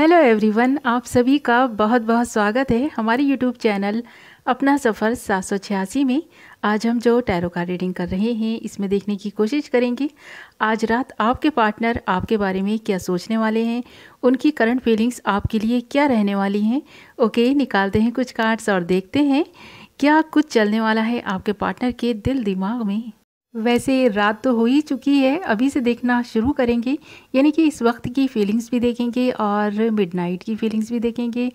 hello everyone आप सभी का बहुत बहुत स्वागत है हमारे यूट्यूब चैनल अपना सफ़र सात में आज हम जो टैरो का रीडिंग कर रहे हैं इसमें देखने की कोशिश करेंगे आज रात आपके पार्टनर आपके बारे में क्या सोचने वाले हैं उनकी करंट फीलिंग्स आपके लिए क्या रहने वाली हैं ओके निकालते हैं कुछ कार्ड्स और देखते हैं क्या कुछ चलने वाला है आपके पार्टनर के दिल दिमाग में वैसे रात तो हो ही चुकी है अभी से देखना शुरू करेंगे यानी कि इस वक्त की फीलिंग्स भी देखेंगे और मिडनाइट की फीलिंग्स भी देखेंगे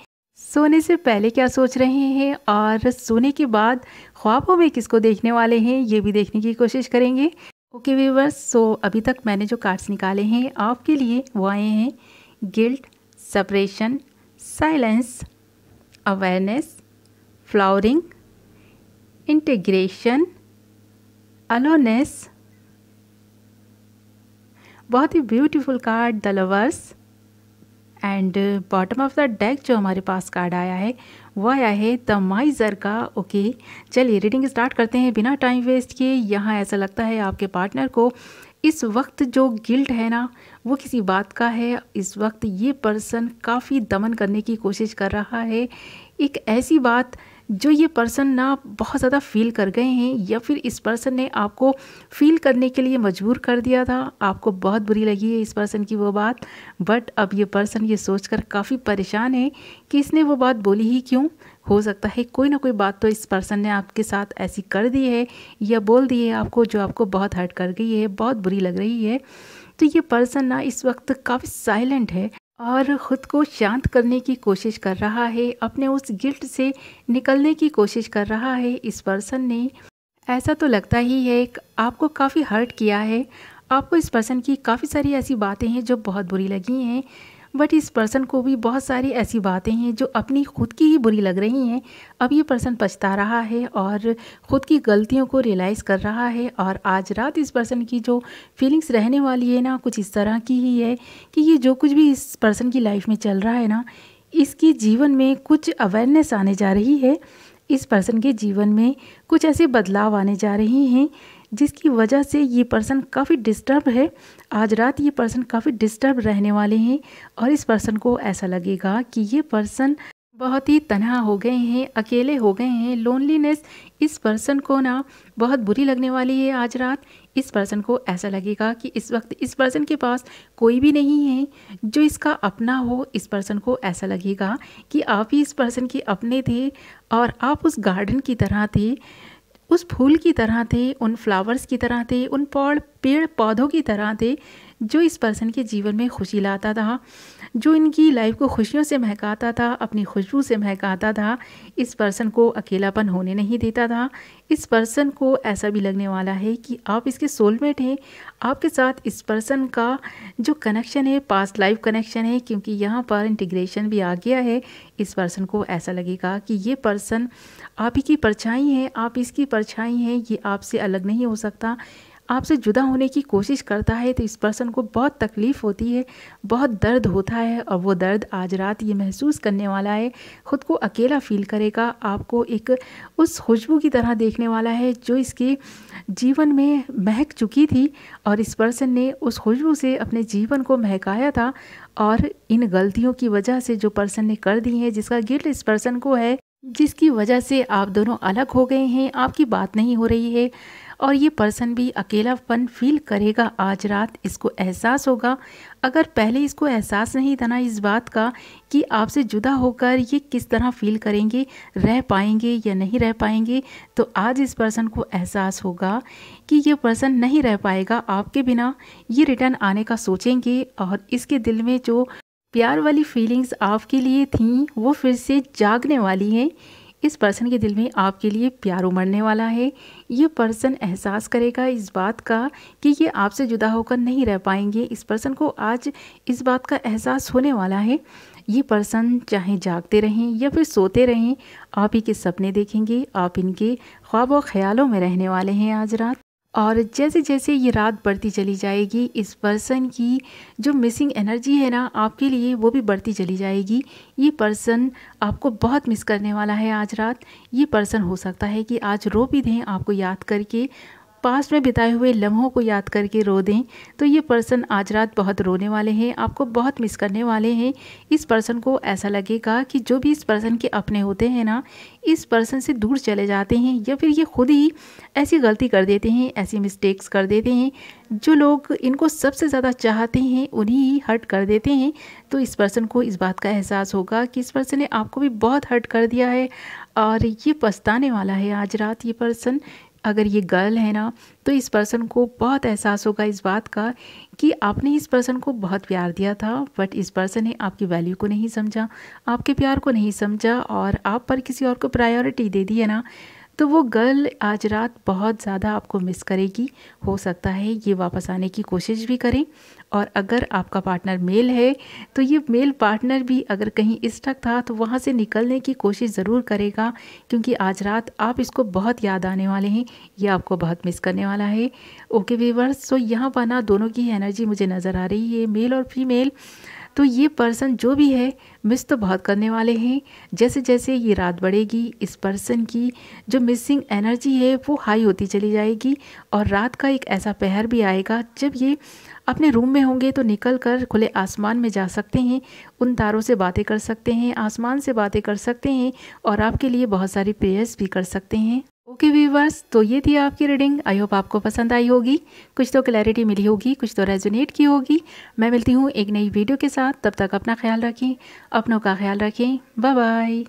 सोने से पहले क्या सोच रहे हैं और सोने के बाद ख्वाबों में किसको देखने वाले हैं ये भी देखने की कोशिश करेंगे ओके व्यूवर्स सो अभी तक मैंने जो कार्ड्स निकाले हैं आपके लिए वो आए हैं guilt separation silence awareness flowering integration aloneness बहुत ही beautiful card the lovers and bottom of the deck जो हमारे पास कार्ड आया है वह आया है द माइजर का ओके चलिए रीडिंग स्टार्ट करते हैं बिना टाइम वेस्ट किए यहाँ ऐसा लगता है आपके पार्टनर को इस वक्त जो गिल्ट है ना वो किसी बात का है इस वक्त ये पर्सन काफ़ी दमन करने की कोशिश कर रहा है एक ऐसी बात जो ये पर्सन ना बहुत ज़्यादा फील कर गए हैं या फिर इस पर्सन ने आपको फील करने के लिए मजबूर कर दिया था आपको बहुत बुरी लगी है इस पर्सन की वो बात बट अब ये पर्सन ये सोच कर काफ़ी परेशान है कि इसने वो बात बोली ही क्यों हो सकता है कोई ना कोई बात तो इस पर्सन ने आपके साथ ऐसी कर दी है या बोल दी है आपको जो आपको बहुत हर्ट कर गई है बहुत बुरी लग रही है तो ये पर्सन ना इस वक्त काफ़ी साइलेंट है और ख़ुद को शांत करने की कोशिश कर रहा है अपने उस गिल्ट से निकलने की कोशिश कर रहा है इस पर्सन ने ऐसा तो लगता ही है आपको काफ़ी हर्ट किया है आपको इस पर्सन की काफ़ी सारी ऐसी बातें हैं जो बहुत बुरी लगी हैं बट इस पर्सन को भी बहुत सारी ऐसी बातें हैं जो अपनी खुद की ही बुरी लग रही हैं अब ये पर्सन पछता रहा है और ख़ुद की गलतियों को रियलाइज़ कर रहा है और आज रात इस पर्सन की जो फीलिंग्स रहने वाली है ना कुछ इस तरह की ही है कि ये जो कुछ भी इस पर्सन की लाइफ में चल रहा है ना इसके जीवन में कुछ अवेयरनेस आने जा रही है इस पर्सन के जीवन में कुछ ऐसे बदलाव आने जा रहे हैं जिसकी वजह से ये पर्सन काफ़ी डिस्टर्ब है आज रात ये पर्सन काफ़ी डिस्टर्ब रहने वाले हैं और इस पर्सन को ऐसा लगेगा कि ये पर्सन बहुत ही तनहा हो गए हैं अकेले हो गए हैं लोनलीनेस इस पर्सन को ना बहुत बुरी लगने वाली है आज रात इस पर्सन को ऐसा लगेगा कि इस वक्त इस पर्सन के पास कोई भी नहीं है जो इसका अपना हो इस पर्सन को ऐसा लगेगा कि आप ही इस पर्सन के अपने थे और आप उस गार्डन की तरह थे उस फूल की तरह थे उन फ्लावर्स की तरह थे उन पौड़ पेड़ पौधों की तरह थे जो इस पर्सन के जीवन में खुशी लाता था जो इनकी लाइफ को खुशियों से महकाता था अपनी खुशबू से महकाता था इस पर्सन को अकेलापन होने नहीं देता था इस पर्सन को ऐसा भी लगने वाला है कि आप इसके सोलमेट हैं आपके साथ इस पर्सन का जो कनेक्शन है पास्ट लाइफ कनेक्शन है क्योंकि यहाँ पर इंटीग्रेशन भी आ गया है इस पर्सन को ऐसा लगेगा कि ये पर्सन आप ही की परछाई है आप इसकी परछाई हैं ये आपसे अलग नहीं हो सकता आपसे जुदा होने की कोशिश करता है तो इस पर्सन को बहुत तकलीफ़ होती है बहुत दर्द होता है और वो दर्द आज रात ये महसूस करने वाला है ख़ुद को अकेला फील करेगा आपको एक उस खुशबू की तरह देखने वाला है जो इसके जीवन में महक चुकी थी और इस पर्सन ने उस खुशबू से अपने जीवन को महकाया था और इन गलतियों की वजह से जो पर्सन ने कर दी है जिसका गिल्ट इस पर्सन को है जिसकी वजह से आप दोनों अलग हो गए हैं आपकी बात नहीं हो रही है और ये पर्सन भी अकेलापन फील करेगा आज रात इसको एहसास होगा अगर पहले इसको एहसास नहीं था ना इस बात का कि आपसे जुदा होकर ये किस तरह फील करेंगे रह पाएंगे या नहीं रह पाएंगे तो आज इस पर्सन को एहसास होगा कि ये पर्सन नहीं रह पाएगा आपके बिना ये रिटर्न आने का सोचेंगे और इसके दिल में जो प्यार वाली फीलिंग्स आपके लिए थी वो फिर से जागने वाली हैं इस पर्सन के दिल में आपके लिए प्यार उमड़ने वाला है ये पर्सन एहसास करेगा इस बात का कि ये आपसे जुदा होकर नहीं रह पाएंगे इस पर्सन को आज इस बात का एहसास होने वाला है ये पर्सन चाहे जागते रहें या फिर सोते रहें आप ही के सपने देखेंगे आप इनके ख्वाब और ख्यालों में रहने वाले हैं आज रात और जैसे जैसे ये रात बढ़ती चली जाएगी इस पर्सन की जो मिसिंग एनर्जी है ना आपके लिए वो भी बढ़ती चली जाएगी ये पर्सन आपको बहुत मिस करने वाला है आज रात ये पर्सन हो सकता है कि आज रो भी दें आपको याद करके पास्ट में बिताए हुए लम्हों को याद करके रो दें तो ये पर्सन आज रात बहुत रोने वाले हैं आपको बहुत मिस करने वाले हैं इस पर्सन को ऐसा लगेगा कि जो भी इस पर्सन के अपने होते हैं ना इस पर्सन से दूर चले जाते हैं या फिर ये खुद ही ऐसी गलती कर देते हैं ऐसी मिस्टेक्स कर देते हैं जो लोग इनको सबसे ज़्यादा चाहते हैं उन्हें ही हर्ट कर देते हैं तो इस पर्सन को इस बात का एहसास होगा कि इस पर्सन ने आपको भी बहुत हर्ट कर दिया है और ये पछताने वाला है आज रात ये पर्सन अगर ये गर्ल है ना तो इस पर्सन को बहुत एहसास होगा इस बात का कि आपने इस पर्सन को बहुत प्यार दिया था बट इस पर्सन ने आपकी वैल्यू को नहीं समझा आपके प्यार को नहीं समझा और आप पर किसी और को प्रायोरिटी दे दी है ना तो वो गर्ल आज रात बहुत ज़्यादा आपको मिस करेगी हो सकता है ये वापस आने की कोशिश भी करें और अगर आपका पार्टनर मेल है तो ये मेल पार्टनर भी अगर कहीं स्टक था तो वहाँ से निकलने की कोशिश ज़रूर करेगा क्योंकि आज रात आप इसको बहुत याद आने वाले हैं ये आपको बहुत मिस करने वाला है ओके वीवर्स तो यहाँ पर ना दोनों की एनर्जी मुझे नज़र आ रही है मेल और फीमेल तो ये पर्सन जो भी है मिस तो बहुत करने वाले हैं जैसे जैसे ये रात बढ़ेगी इस पर्सन की जो मिसिंग एनर्जी है वो हाई होती चली जाएगी और रात का एक ऐसा पहर भी आएगा जब ये अपने रूम में होंगे तो निकल कर खुले आसमान में जा सकते हैं उन तारों से बातें कर सकते हैं आसमान से बातें कर सकते हैं और आपके लिए बहुत सारी प्रेयर्स भी कर सकते हैं ओके व्यूवर्स तो ये थी आपकी रीडिंग आई होप आपको पसंद आई होगी कुछ तो क्लैरिटी मिली होगी कुछ तो रेजोनेट की होगी मैं मिलती हूँ एक नई वीडियो के साथ तब तक अपना ख्याल रखें अपनों का ख्याल रखें बाय बाय